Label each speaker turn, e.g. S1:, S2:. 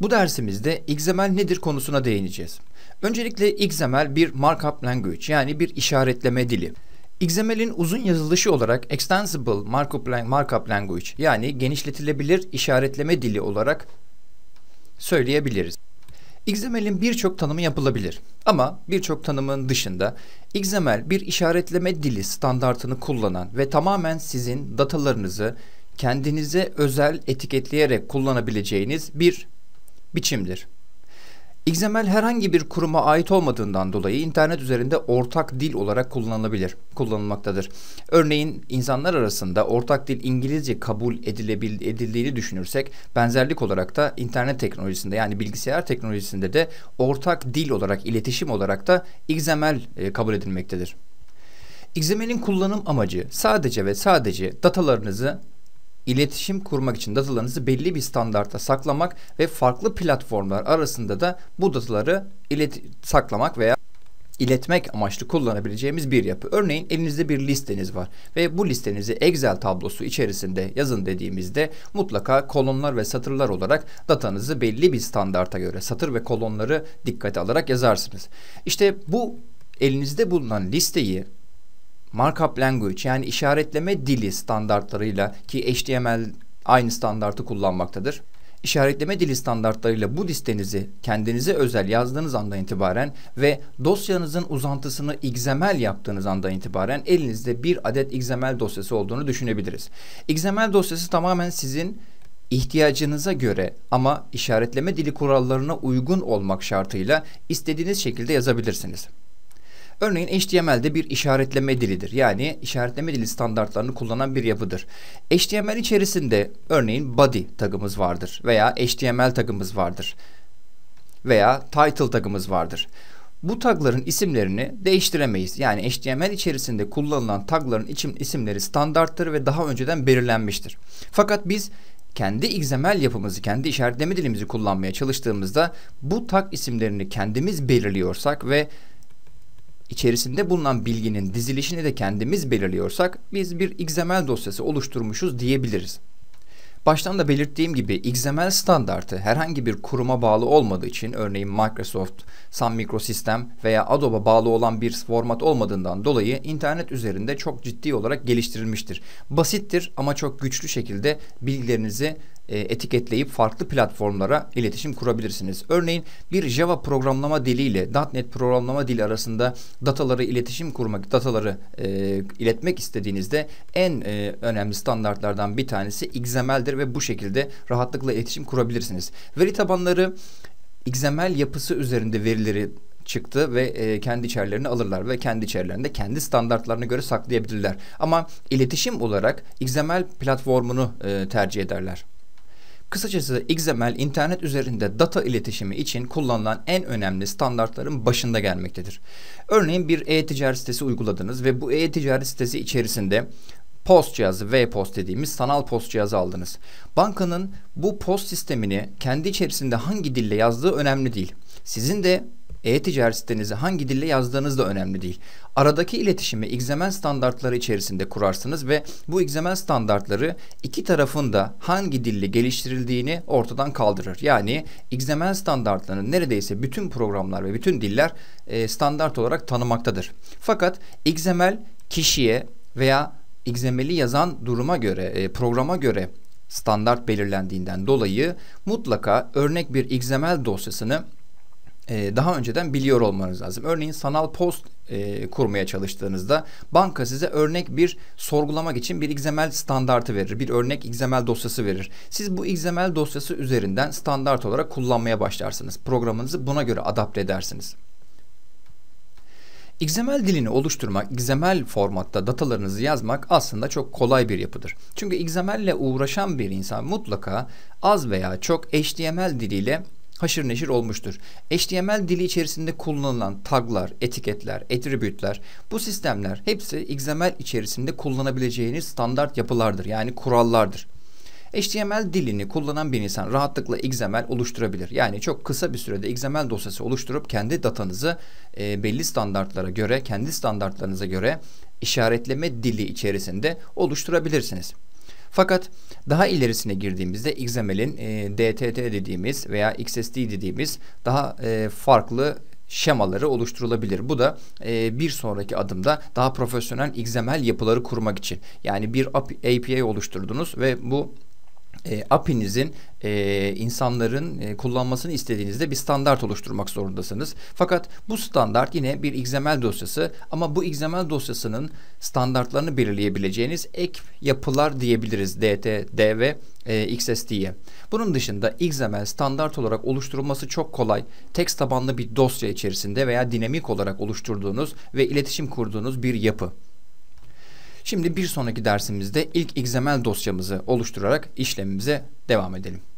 S1: Bu dersimizde XML nedir konusuna değineceğiz. Öncelikle XML bir markup language yani bir işaretleme dili. XML'in uzun yazılışı olarak Extensible Markup, markup Language yani genişletilebilir işaretleme dili olarak söyleyebiliriz. XML'in birçok tanımı yapılabilir. Ama birçok tanımın dışında XML bir işaretleme dili standartını kullanan ve tamamen sizin datalarınızı kendinize özel etiketleyerek kullanabileceğiniz bir biçimdir. XML herhangi bir kuruma ait olmadığından dolayı internet üzerinde ortak dil olarak kullanılabilir, kullanılmaktadır. Örneğin insanlar arasında ortak dil İngilizce kabul edilebil, edildiğini düşünürsek benzerlik olarak da internet teknolojisinde yani bilgisayar teknolojisinde de ortak dil olarak iletişim olarak da XML e, kabul edilmektedir. XML'in kullanım amacı sadece ve sadece datalarınızı iletişim kurmak için datalarınızı belli bir standarta saklamak ve farklı platformlar arasında da bu dataları ilet saklamak veya iletmek amaçlı kullanabileceğimiz bir yapı. Örneğin elinizde bir listeniz var ve bu listenizi Excel tablosu içerisinde yazın dediğimizde mutlaka kolonlar ve satırlar olarak datanızı belli bir standarta göre satır ve kolonları dikkate alarak yazarsınız. İşte bu elinizde bulunan listeyi markup language yani işaretleme dili standartlarıyla ki HTML aynı standartı kullanmaktadır. İşaretleme dili standartlarıyla bu listenizi kendinize özel yazdığınız andan itibaren ve dosyanızın uzantısını XML yaptığınız andan itibaren elinizde bir adet XML dosyası olduğunu düşünebiliriz. XML dosyası tamamen sizin ihtiyacınıza göre ama işaretleme dili kurallarına uygun olmak şartıyla istediğiniz şekilde yazabilirsiniz. Örneğin HTML de bir işaretleme dilidir. Yani işaretleme dili standartlarını kullanan bir yapıdır. HTML içerisinde örneğin body tagımız vardır veya HTML tagımız vardır veya title tagımız vardır. Bu tagların isimlerini değiştiremeyiz. Yani HTML içerisinde kullanılan tagların için isimleri standarttır ve daha önceden belirlenmiştir. Fakat biz kendi XML yapımızı, kendi işaretleme dilimizi kullanmaya çalıştığımızda bu tag isimlerini kendimiz belirliyorsak ve içerisinde bulunan bilginin dizilişini de kendimiz belirliyorsak biz bir XML dosyası oluşturmuşuz diyebiliriz. Baştan da belirttiğim gibi XML standartı herhangi bir kuruma bağlı olmadığı için örneğin Microsoft, Sun Microsystem veya Adobe bağlı olan bir format olmadığından dolayı internet üzerinde çok ciddi olarak geliştirilmiştir. Basittir ama çok güçlü şekilde bilgilerinizi e, etiketleyip farklı platformlara iletişim kurabilirsiniz. Örneğin bir Java programlama dili ile .NET programlama dili arasında dataları iletişim kurmak, dataları e, iletmek istediğinizde en e, önemli standartlardan bir tanesi XML'dir ve bu şekilde rahatlıkla iletişim kurabilirsiniz. Veri tabanları XML yapısı üzerinde verileri çıktı ve e, kendi içerilerini alırlar ve kendi içerilerinde kendi standartlarına göre saklayabilirler. Ama iletişim olarak XML platformunu e, tercih ederler. Kısacası XML internet üzerinde data iletişimi için kullanılan en önemli standartların başında gelmektedir. Örneğin bir e-ticaret sitesi uyguladınız ve bu e-ticaret sitesi içerisinde post cihazı, ve post dediğimiz sanal post cihazı aldınız. Bankanın bu post sistemini kendi içerisinde hangi dille yazdığı önemli değil. Sizin de e-ticaret sitenizi hangi dille yazdığınız da önemli değil. Aradaki iletişimi XML standartları içerisinde kurarsınız ve bu XML standartları iki tarafın da hangi dille geliştirildiğini ortadan kaldırır. Yani XML standartlarını neredeyse bütün programlar ve bütün diller e, standart olarak tanımaktadır. Fakat XML kişiye veya XML'i yazan duruma göre, e, programa göre standart belirlendiğinden dolayı mutlaka örnek bir XML dosyasını e, daha önceden biliyor olmanız lazım. Örneğin sanal post e, kurmaya çalıştığınızda banka size örnek bir sorgulamak için bir XML standartı verir. Bir örnek XML dosyası verir. Siz bu XML dosyası üzerinden standart olarak kullanmaya başlarsınız. Programınızı buna göre adapte edersiniz. XML dilini oluşturmak, XML formatta datalarınızı yazmak aslında çok kolay bir yapıdır. Çünkü XML ile uğraşan bir insan mutlaka az veya çok HTML diliyle haşır neşir olmuştur. HTML dili içerisinde kullanılan taglar, etiketler, attribute'ler bu sistemler hepsi XML içerisinde kullanabileceğiniz standart yapılardır. Yani kurallardır. HTML dilini kullanan bir insan rahatlıkla XML oluşturabilir. Yani çok kısa bir sürede XML dosyası oluşturup kendi datanızı e, belli standartlara göre, kendi standartlarınıza göre işaretleme dili içerisinde oluşturabilirsiniz. Fakat daha ilerisine girdiğimizde XML'in e, DTT dediğimiz veya XSD dediğimiz daha e, farklı şemaları oluşturulabilir. Bu da e, bir sonraki adımda daha profesyonel XML yapıları kurmak için. Yani bir API oluşturdunuz ve bu e, API'nizin e, insanların e, kullanmasını istediğinizde bir standart oluşturmak zorundasınız. Fakat bu standart yine bir XML dosyası ama bu XML dosyasının standartlarını belirleyebileceğiniz ek yapılar diyebiliriz DTD ve e, XSD'ye. Bunun dışında XML standart olarak oluşturulması çok kolay. Text tabanlı bir dosya içerisinde veya dinamik olarak oluşturduğunuz ve iletişim kurduğunuz bir yapı. Şimdi bir sonraki dersimizde ilk XML dosyamızı oluşturarak işlemimize devam edelim.